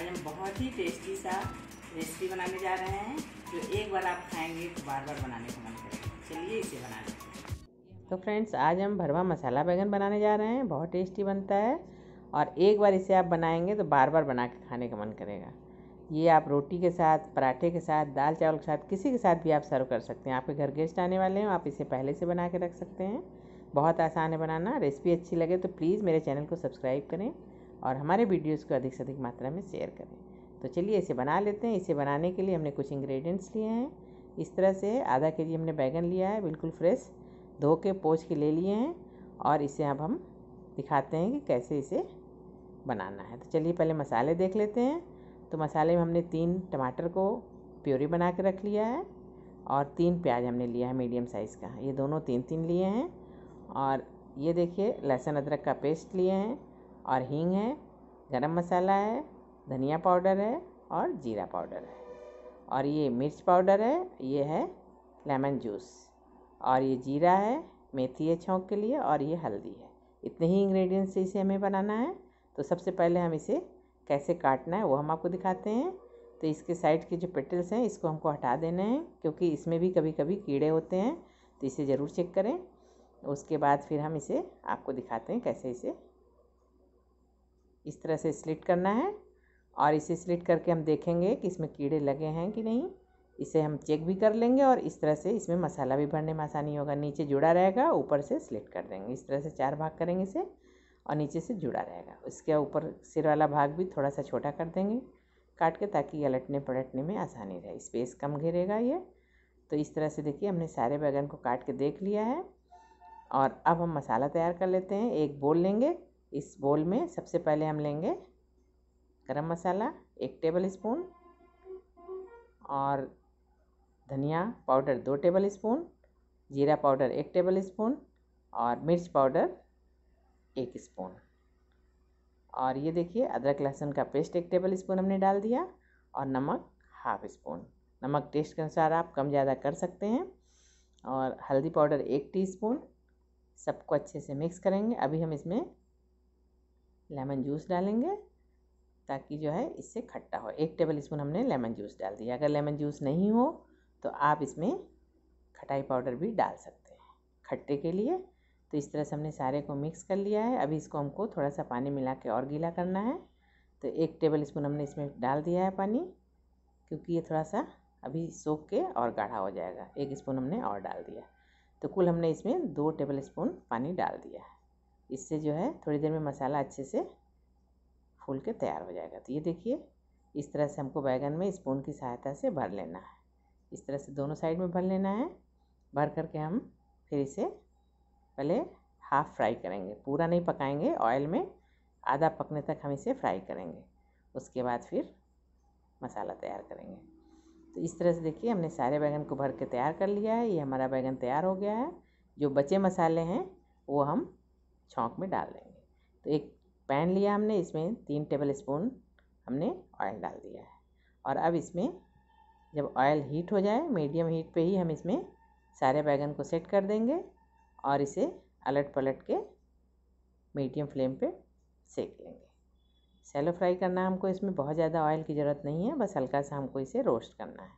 आज हम बहुत ही टेस्टी सा रेसिपी बनाने जा रहे हैं जो एक बार आप खाएंगे तो बार बार बनाने का मन करेगा चलिए इसे बना लेते तो फ्रेंड्स आज हम भरवा मसाला बैगन बनाने जा रहे हैं बहुत टेस्टी बनता है और एक बार इसे आप बनाएंगे तो बार बार बना के खाने का मन करेगा ये आप रोटी के साथ पराठे के साथ दाल चावल के साथ किसी के साथ भी आप सर्व कर सकते हैं आपके घर गेस्ट आने वाले हैं आप इसे पहले से बना के रख सकते हैं बहुत आसान है बनाना रेसिपी अच्छी लगे तो प्लीज़ मेरे चैनल को सब्सक्राइब करें और हमारे वीडियोस को अधिक से अधिक मात्रा में शेयर करें तो चलिए इसे बना लेते हैं इसे बनाने के लिए हमने कुछ इंग्रेडिएंट्स लिए हैं इस तरह से आधा के जी हमने बैगन लिया है बिल्कुल फ्रेश धो के पोछ के ले लिए हैं और इसे अब हम दिखाते हैं कि कैसे इसे बनाना है तो चलिए पहले मसाले देख लेते हैं तो मसाले में हमने तीन टमाटर को प्योरी बना के रख लिया है और तीन प्याज हमने लिया है मीडियम साइज़ का ये दोनों तीन तीन लिए हैं और ये देखिए लहसुन अदरक का पेस्ट लिए हैं और हींग है गरम मसाला है धनिया पाउडर है और जीरा पाउडर है और ये मिर्च पाउडर है ये है लेमन जूस और ये जीरा है मेथी है छौंक के लिए और ये हल्दी है इतने ही इंग्रेडिएंट्स से इसे हमें बनाना है तो सबसे पहले हम इसे कैसे काटना है वो हम आपको दिखाते हैं तो इसके साइड के जो पेटल्स हैं इसको हमको हटा देना है क्योंकि इसमें भी कभी कभी कीड़े होते हैं तो इसे ज़रूर चेक करें उसके बाद फिर हम इसे आपको दिखाते हैं कैसे इसे इस तरह से स्लिट करना है और इसे स्लिट करके हम देखेंगे कि इसमें कीड़े लगे हैं कि नहीं इसे हम चेक भी कर लेंगे और इस तरह से इसमें मसाला भी भरने में आसानी होगा नीचे जुड़ा रहेगा ऊपर से स्लिट कर देंगे इस तरह से चार भाग करेंगे इसे और नीचे से जुड़ा रहेगा उसके ऊपर सिर वाला भाग भी थोड़ा सा छोटा कर देंगे काट के ताकि अलटने पलटने में आसानी रहे स्पेस कम घेरेगा ये तो इस तरह से देखिए हमने सारे बैगन को काट के देख लिया है और अब हम मसाला तैयार कर लेते हैं एक बोल लेंगे इस बोल में सबसे पहले हम लेंगे गरम मसाला एक टेबल स्पून और धनिया पाउडर दो टेबल स्पून जीरा पाउडर एक टेबल स्पून और मिर्च पाउडर एक स्पून और ये देखिए अदरक लहसुन का पेस्ट एक टेबल स्पून हमने डाल दिया और नमक हाफ स्पून नमक टेस्ट के अनुसार आप कम ज़्यादा कर सकते हैं और हल्दी पाउडर एक टीस्पून सबको अच्छे से मिक्स करेंगे अभी हम इसमें लेमन जूस डालेंगे ताकि जो है इससे खट्टा हो एक टेबल स्पून हमने लेमन जूस डाल दिया अगर लेमन जूस नहीं हो तो आप इसमें खटाई पाउडर भी डाल सकते हैं खट्टे के लिए तो इस तरह से हमने सारे को मिक्स कर लिया है अभी इसको हमको थोड़ा सा पानी मिला के और गीला करना है तो एक टेबल स्पून हमने इसमें डाल दिया है पानी क्योंकि ये थोड़ा सा अभी सोख के और गाढ़ा हो जाएगा एक स्पून हमने और डाल दिया तो कुल हमने इसमें दो टेबल स्पून पानी डाल दिया है इससे जो है थोड़ी देर में मसाला अच्छे से फूल के तैयार हो जाएगा तो ये देखिए इस तरह से हमको बैगन में स्पून की सहायता से भर लेना है इस तरह से दोनों साइड में भर लेना है भर करके हम फिर इसे पहले हाफ़ फ्राई करेंगे पूरा नहीं पकाएंगे ऑयल में आधा पकने तक हम इसे फ्राई करेंगे उसके बाद फिर मसाला तैयार करेंगे तो इस तरह से देखिए हमने सारे बैगन को भर के तैयार कर लिया है ये हमारा बैगन तैयार हो गया है जो बचे मसाले हैं वो हम छोंक में डाल देंगे तो एक पैन लिया हमने इसमें तीन टेबल स्पून हमने ऑयल डाल दिया है और अब इसमें जब ऑयल हीट हो जाए मीडियम हीट पे ही हम इसमें सारे बैगन को सेट कर देंगे और इसे अलट पलट के मीडियम फ्लेम पे सेक लेंगे सैलो फ्राई करना हमको इसमें बहुत ज़्यादा ऑयल की ज़रूरत नहीं है बस हल्का सा हमको इसे रोस्ट करना है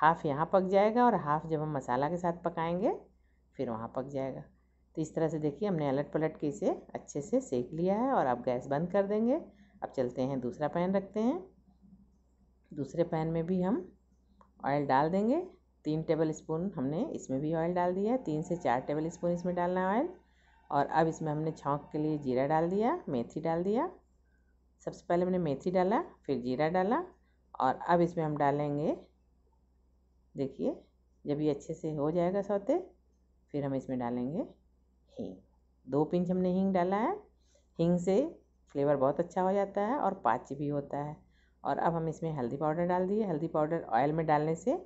हाफ़ यहाँ पक जाएगा और हाफ़ जब हम मसाला के साथ पकाएंगे फिर वहाँ पक जाएगा तो इस तरह से देखिए हमने अलट पलट के इसे अच्छे से सेक लिया है और आप गैस बंद कर देंगे अब चलते हैं दूसरा पैन रखते हैं दूसरे पैन में भी हम ऑयल डाल देंगे तीन टेबल स्पून हमने इसमें भी ऑयल डाल दिया है तीन से चार टेबल स्पून इसमें डालना है ऑयल और अब इसमें हमने छौंक के लिए जीरा डाल दिया मेथी डाल दिया सबसे पहले हमने मेथी डाला फिर जीरा डाला और अब इसमें हम डालेंगे देखिए जब ये अच्छे से हो जाएगा सौते फिर हम इसमें डालेंगे दो पिंच हमने हींग डाला है हींग से फ्लेवर बहुत अच्छा हो जाता है और पाच भी होता है और अब हम इसमें हल्दी पाउडर डाल दिए हल्दी पाउडर ऑयल में डालने से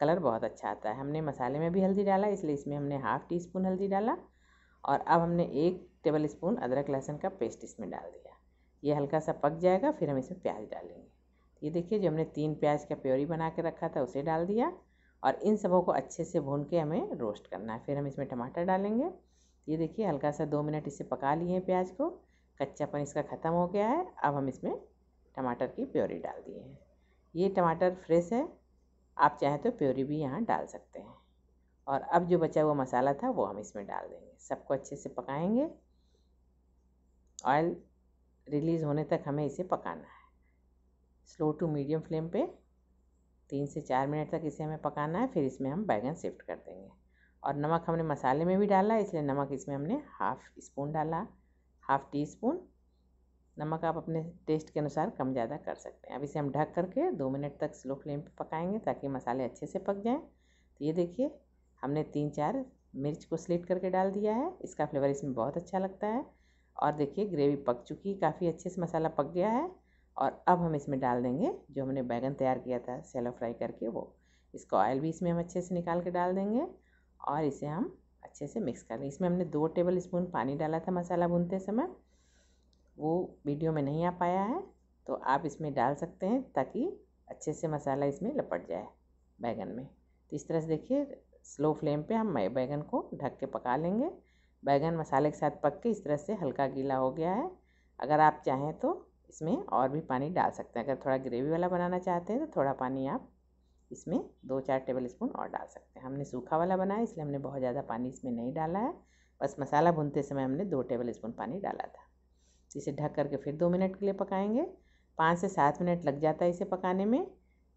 कलर बहुत अच्छा आता है हमने मसाले में भी हल्दी डाला इसलिए इसमें हमने हाफ़ टी स्पून हल्दी डाला और अब हमने एक टेबल स्पून अदरक लहसुन का पेस्ट इसमें डाल दिया ये हल्का सा पक जाएगा फिर हम इसमें प्याज डालेंगे ये देखिए जो हमने तीन प्याज का प्योरी बना के रखा था उसे डाल दिया और इन सबों को अच्छे से भून के हमें रोस्ट करना है फिर हम इसमें टमाटर डालेंगे ये देखिए हल्का सा दो मिनट इसे पका लिए हैं प्याज को कच्चापन इसका ख़त्म हो गया है अब हम इसमें टमाटर की प्योरी डाल दिए हैं ये टमाटर फ्रेश है आप चाहें तो प्योरी भी यहाँ डाल सकते हैं और अब जो बचा हुआ मसाला था वो हम इसमें डाल देंगे सबको अच्छे से पकाएंगे ऑयल रिलीज़ होने तक हमें इसे पकाना है स्लो टू मीडियम फ्लेम पे तीन से चार मिनट तक इसे हमें पकाना है फिर इसमें हम बैगन शिफ्ट कर देंगे और नमक हमने मसाले में भी डाला इसलिए नमक इसमें हमने हाफ़ स्पून डाला हाफ़ टी स्पून नमक आप अपने टेस्ट के अनुसार कम ज़्यादा कर सकते हैं अब इसे हम ढक करके दो मिनट तक स्लो फ्लेम पर पकाएंगे ताकि मसाले अच्छे से पक जाएं तो ये देखिए हमने तीन चार मिर्च को स्लिट करके डाल दिया है इसका फ्लेवर इसमें बहुत अच्छा लगता है और देखिए ग्रेवी पक चुकी काफ़ी अच्छे से मसाला पक गया है और अब हम इसमें डाल देंगे जो हमने बैगन तैयार किया था सैलो फ्राई करके वो इसका ऑयल भी इसमें हम अच्छे से निकाल के डाल देंगे और इसे हम अच्छे से मिक्स कर लें इसमें हमने दो टेबल स्पून पानी डाला था मसाला भूनते समय वो वीडियो में नहीं आ पाया है तो आप इसमें डाल सकते हैं ताकि अच्छे से मसाला इसमें लपट जाए बैगन में तो इस तरह से देखिए स्लो फ्लेम पे हम बैगन को ढक के पका लेंगे बैगन मसाले के साथ पक के इस तरह से हल्का गीला हो गया है अगर आप चाहें तो इसमें और भी पानी डाल सकते हैं अगर थोड़ा ग्रेवी वाला बनाना चाहते हैं तो थोड़ा पानी आप इसमें दो चार टेबल स्पून और डाल सकते हैं हमने सूखा वाला बनाया इसलिए हमने बहुत ज़्यादा पानी इसमें नहीं डाला है बस मसाला भुनते समय हमने दो टेबल स्पून पानी डाला था इसे ढक करके फिर दो मिनट के लिए पकाएंगे पाँच से सात मिनट लग जाता है इसे पकाने में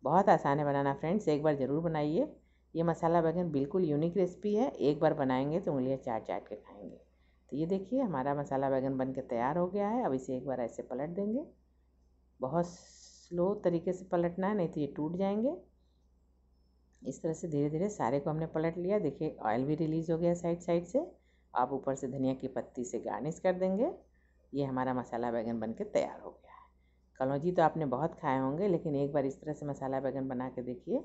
बहुत आसान है बनाना फ्रेंड्स एक बार ज़रूर बनाइए ये मसाला बैगन बिल्कुल यूनिक रेसिपी है एक बार बनाएंगे तो उंगलियाँ चाट चाट के खाएंगे तो ये देखिए हमारा मसाला बैगन बन के तैयार हो गया है अब इसे एक बार ऐसे पलट देंगे बहुत स्लो तरीके से पलटना है नहीं तो ये टूट जाएंगे इस तरह से धीरे धीरे सारे को हमने पलट लिया देखिए ऑयल भी रिलीज़ हो गया साइड साइड से आप ऊपर से धनिया की पत्ती से गार्निश कर देंगे ये हमारा मसाला बैगन बन के तैयार हो गया है कलौजी तो आपने बहुत खाए होंगे लेकिन एक बार इस तरह से मसाला बैगन बना के देखिए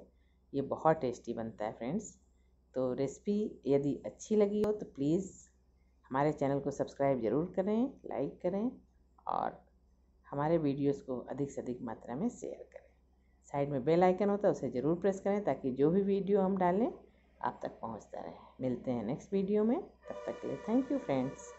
ये बहुत टेस्टी बनता है फ्रेंड्स तो रेसिपी यदि अच्छी लगी हो तो प्लीज़ हमारे चैनल को सब्सक्राइब ज़रूर करें लाइक करें और हमारे वीडियोस को अधिक से अधिक मात्रा में शेयर साइड में बेल आइकन होता है उसे ज़रूर प्रेस करें ताकि जो भी वीडियो हम डालें आप तक पहुंचता रहे मिलते हैं नेक्स्ट वीडियो में तब तक के लिए थैंक यू फ्रेंड्स